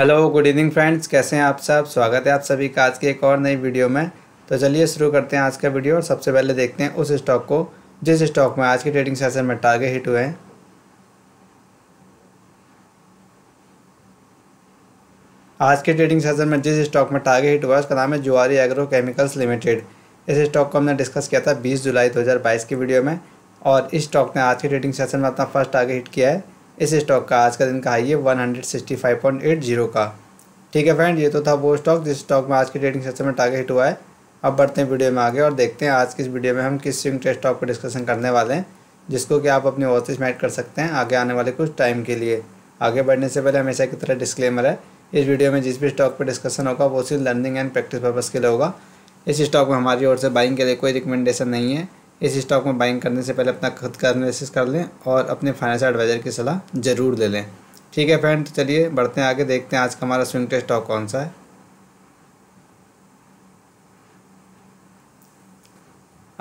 hello good evening friends कैसे हैं आप सब स्वागत है आप सभी का आज की एक और नई वीडियो में तो चलिए शुरू करते हैं आज का वीडियो और सबसे पहले देखते हैं उस स्टॉक को जिस स्टॉक में आज के ट्रेडिंग सेशन में टारगेट हिट हुए हैं आज के ट्रेडिंग सेशन में जिस स्टॉक में टारगेट हिट हुआ है उसका नाम है जुआरी एग्रो केमिकल्स लिमिटेड इस स्टॉक को हमने डिस्कस किया था बीस जुलाई दो की वीडियो में और इस स्टॉक ने आज के ट्रेडिंग सेशन में अपना फर्स्ट टारगेट हिट किया है इस स्टॉक का आज का दिन का हाई है one hundred sixty five point eight zero का ठीक है फ्रेंड ये तो था वो स्टॉक जिस स्टॉक में आज के ट्रेडिंग सेशन में टारगेट हुआ है अब बढ़ते हैं वीडियो में आगे और देखते हैं आज की इस वीडियो में हम किस स्विंग ट्रेड स्टॉक पर डिस्कशन करने वाले हैं जिसको कि आप अपने वॉचिस में ऐड कर सकते हैं आगे आने वाले कुछ टाइम के लिए आगे बढ़ने से पहले हमेशा की तरह डिस्क्लेमर है इस वीडियो में जिस भी स्टॉक पर डिस्कशन होगा वो सिर्फ लर्निंग एंड प्रैक्टिस पर्पज़ के लिए होगा इस स्टॉक में हमारी ओर से बाइंग के लिए कोई रिकमेंडेशन नहीं है इस स्टॉक में बाइंग करने से पहले अपना खुद का एनालिसिस कर लें और अपने फाइनेंशियल एडवाइज़र की सलाह ज़रूर ले लें ठीक है फ्रेंड तो चलिए बढ़ते हैं आगे देखते हैं आज का हमारा स्विंग टेस्ट स्टॉक कौन सा है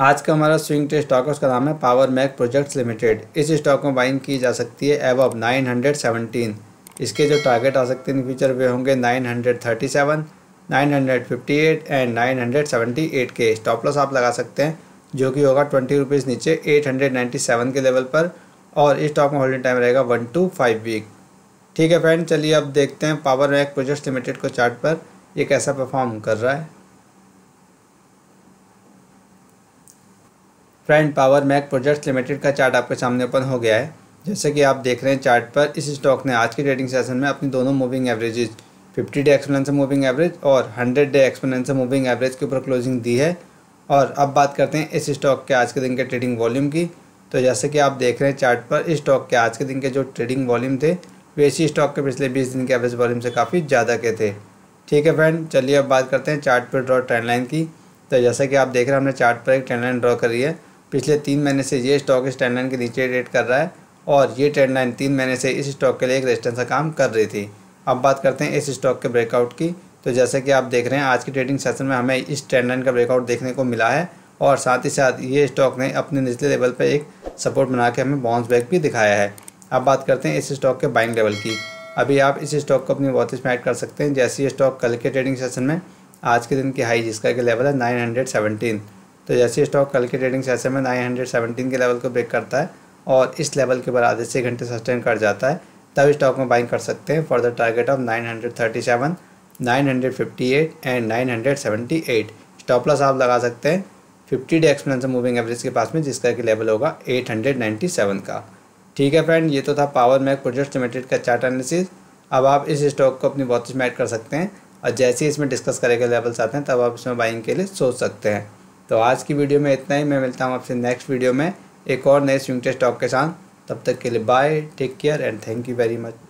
आज का हमारा स्विंग टेस्ट स्टॉक है उसका नाम है पावर मैक प्रोजेक्ट्स लिमिटेड इस स्टॉक में बाइंग की जा सकती है एवब सेवनटीन इसके जो टारगेट आ सकते हैं इन फ्यूचर वे होंगे fifty eight and nine eight के स्टॉप लॉस आप लगा सकते हैं जो कि होगा ट्वेंटी रुपीज़ नीचे एट हंड्रेड नाइन्टी सेवन के लेवल पर और इस स्टॉक में होल्डिंग टाइम रहेगा वन टू फाइव वीक ठीक है फ्रेंड चलिए अब देखते हैं पावर मैक प्रोजेक्ट्स लिमिटेड को चार्ट पर ये कैसा परफॉर्म कर रहा है friend Power Mech Projects Limited का चार्ट आपके सामने ओपन हो गया है जैसे कि आप देख रहे हैं चार्ट पर इस स्टॉक ने आज के ट्रेडिंग सेशन में अपनी दोनों moving averages 50 day exponential moving average और 100 डे एक्सपोनेंशियल मूविंग एवरेज के ऊपर क्लोजिंग दी है और अब बात करते हैं इस स्टॉक के आज के दिन के ट्रेडिंग वॉल्यूम की तो जैसे कि आप देख रहे हैं चार्ट पर इस स्टॉक के आज के दिन के जो ट्रेडिंग वॉल्यूम थे वे इसी स्टॉक के पिछले बीस दिन के एवरेज वॉल्यूम से काफ़ी ज़्यादा के थे ठीक है फ्रेंड चलिए अब बात करते हैं चार्ट पर ड्रॉ ट्रेंड लाइन की तो जैसा कि आप देख रहे हैं हमने चार्ट पर एक ट्रेंड लाइन ड्रॉ करी है पिछले तीन महीने से ये स्टॉक इस ट्रेंड लाइन के नीचे ट्रेड कर रहा है और ये ट्रेंड लाइन तीन महीने से इस स्टॉक के लिए एक रेजिस्टेंस का काम कर रही थी अब बात करते हैं इस स्टॉक के ब्रेकआउट की तो जैसे कि आप देख रहे हैं आज के ट्रेडिंग सेशन में हमें इस ट्रेंड लाइन का ब्रेकआउट देखने को मिला है और साथ ही साथ ये स्टॉक ने अपने निचले लेवल पर एक सपोर्ट बना के हमें बाउंस बैक भी दिखाया है अब बात करते हैं इस स्टॉक के बाइंग लेवल की अभी आप इस स्टॉक को अपनी वॉचिस में ऐड कर सकते हैं जैसे ये स्टॉक कल के ट्रेडिंग सेशन में आज के दिन की हाई जिसका कि लेवल है 917 तो जैसे स्टॉक कल के ट्रेडिंग सेशन में 917 के लेवल को ब्रेक करता है और इस लेवल के ऊपर आधे से घंटे सस्टेन कर जाता है तब स्टॉक में बाइंग कर सकते हैं for the target of seven 958 and 978 stop loss आप लगा सकते हैं 50 डे एक्सपेंसिव मूविंग एवरेज के पास में जिसका कि लेवल होगा 897 का ठीक है फ्रेंड ये तो था पावर मैक प्रोजेक्ट लिमिटेड का चार्ट एनालिसिस अब आप इस स्टॉक को अपनी वॉच में ऐड कर सकते हैं और जैसे ही इसमें डिस्कस करेंगे लेवल्स आते हैं तब आप इसमें बाइंग के लिए सोच सकते हैं तो आज की वीडियो में इतना ही मैं मिलता हूँ आपसे नेक्स्ट वीडियो में एक और नए स्विंग स्टॉक के साथ तब तक के लिए bye take care and thank you very much